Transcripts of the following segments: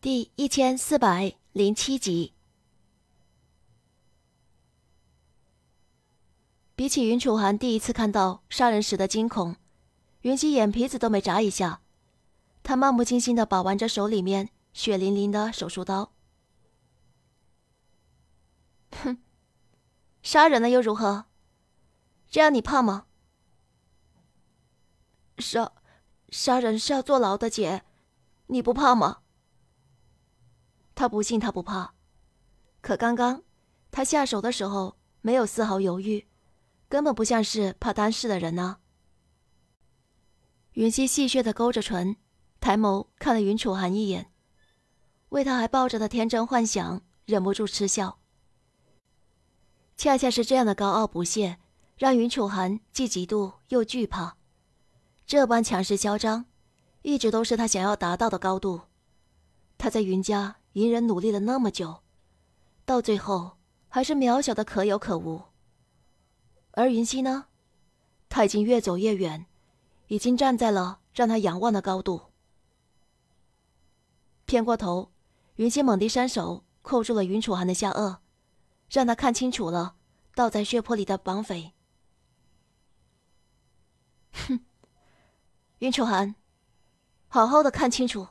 第一千四百零七集，比起云楚寒第一次看到杀人时的惊恐，云溪眼皮子都没眨一下。他漫不经心的把玩着手里面血淋淋的手术刀，哼，杀人了又如何？这样你怕吗？杀杀人是要坐牢的，姐，你不怕吗？他不信，他不怕，可刚刚他下手的时候没有丝毫犹豫，根本不像是怕担事的人呢。云溪戏谑的勾着唇，抬眸看了云楚寒一眼，为他还抱着的天真幻想，忍不住嗤笑。恰恰是这样的高傲不屑，让云楚寒既嫉妒又惧怕。这般强势嚣张，一直都是他想要达到的高度。他在云家。银人努力了那么久，到最后还是渺小的，可有可无。而云溪呢，他已经越走越远，已经站在了让他仰望的高度。偏过头，云溪猛地伸手扣住了云楚寒的下颚，让他看清楚了倒在血泊里的绑匪。哼，云楚寒，好好的看清楚。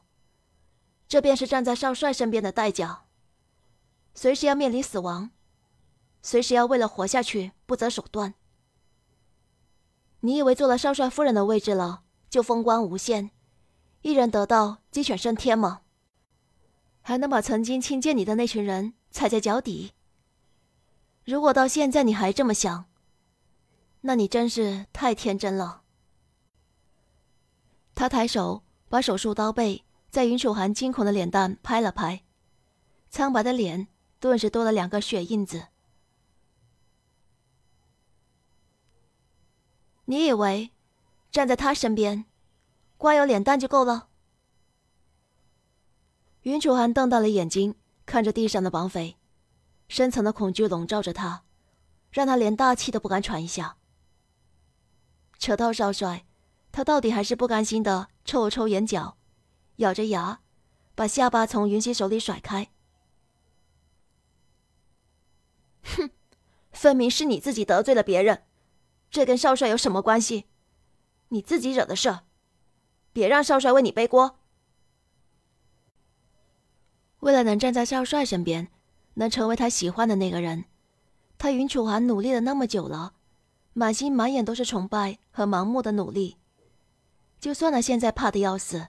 这便是站在少帅身边的代价。随时要面临死亡，随时要为了活下去不择手段。你以为坐了少帅夫人的位置了就风光无限，一人得道鸡犬升天吗？还能把曾经亲近你的那群人踩在脚底？如果到现在你还这么想，那你真是太天真了。他抬手把手术刀背。在云楚寒惊恐的脸蛋拍了拍，苍白的脸顿时多了两个血印子。你以为站在他身边，光有脸蛋就够了？云楚寒瞪大了眼睛看着地上的绑匪，深层的恐惧笼罩着他，让他连大气都不敢喘一下。扯到少帅，他到底还是不甘心的，抽了抽眼角。咬着牙，把下巴从云溪手里甩开。哼，分明是你自己得罪了别人，这跟少帅有什么关系？你自己惹的事，别让少帅为你背锅。为了能站在少帅身边，能成为他喜欢的那个人，他云楚寒努力了那么久了，满心满眼都是崇拜和盲目的努力。就算了，现在怕的要死。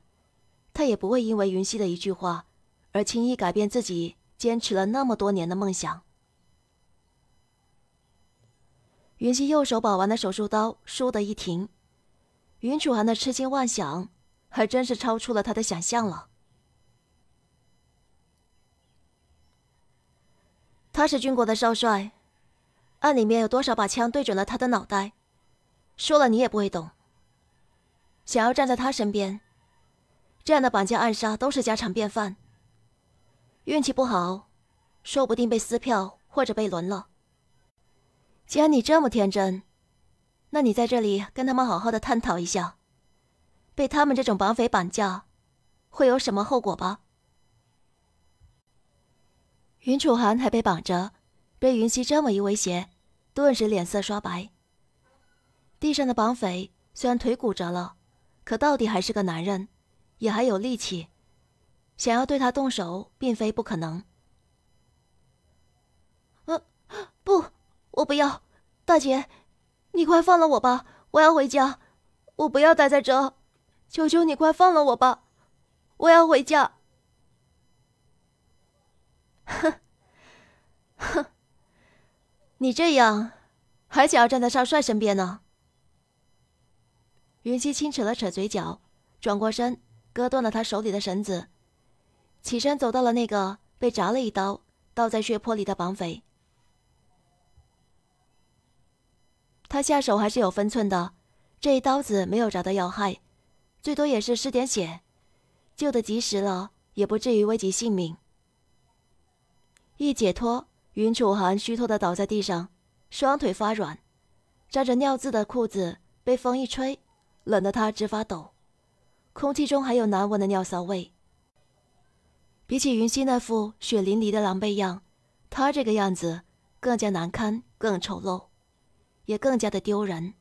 他也不会因为云溪的一句话，而轻易改变自己坚持了那么多年的梦想。云溪右手把玩的手术刀倏的一停，云楚寒的痴心妄想还真是超出了他的想象了。他是军国的少帅，暗里面有多少把枪对准了他的脑袋，说了你也不会懂。想要站在他身边。这样的绑架暗杀都是家常便饭，运气不好，说不定被撕票或者被轮了。既然你这么天真，那你在这里跟他们好好的探讨一下，被他们这种绑匪绑架，会有什么后果吧？云楚寒还被绑着，被云溪这么一威胁，顿时脸色刷白。地上的绑匪虽然腿骨折了，可到底还是个男人。也还有力气，想要对他动手，并非不可能。呃，不，我不要，大姐，你快放了我吧！我要回家，我不要待在这求求你快放了我吧！我要回家。哼，哼，你这样，还想要站在少帅身边呢？云溪轻扯了扯嘴角，转过身。割断了他手里的绳子，起身走到了那个被扎了一刀、倒在血泊里的绑匪。他下手还是有分寸的，这一刀子没有扎到要害，最多也是失点血，救得及时了，也不至于危及性命。一解脱，云楚寒虚脱的倒在地上，双腿发软，扎着尿渍的裤子被风一吹，冷得他直发抖。空气中还有难闻的尿骚味。比起云溪那副血淋漓的狼狈样，他这个样子更加难堪、更丑陋，也更加的丢人。